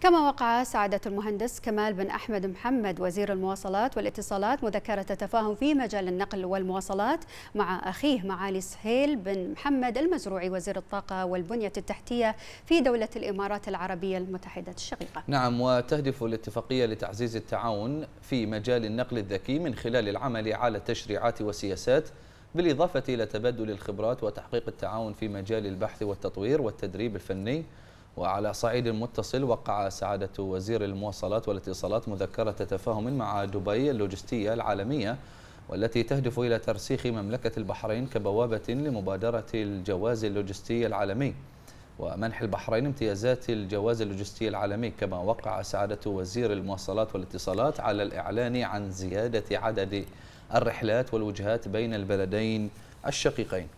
كما وقع سعادة المهندس كمال بن أحمد محمد وزير المواصلات والاتصالات مذكرة تفاهم في مجال النقل والمواصلات مع أخيه معالي سهيل بن محمد المزروعي وزير الطاقة والبنية التحتية في دولة الإمارات العربية المتحدة الشقيقة نعم وتهدف الاتفاقية لتعزيز التعاون في مجال النقل الذكي من خلال العمل على تشريعات وسياسات بالإضافة إلى تبادل الخبرات وتحقيق التعاون في مجال البحث والتطوير والتدريب الفني وعلى صعيد متصل وقع سعادة وزير المواصلات والاتصالات مذكرة تفاهم مع دبي اللوجستية العالمية والتي تهدف إلى ترسيخ مملكة البحرين كبوابة لمبادرة الجواز اللوجستي العالمي ومنح البحرين امتيازات الجواز اللوجستي العالمي كما وقع سعادة وزير المواصلات والاتصالات على الإعلان عن زيادة عدد الرحلات والوجهات بين البلدين الشقيقين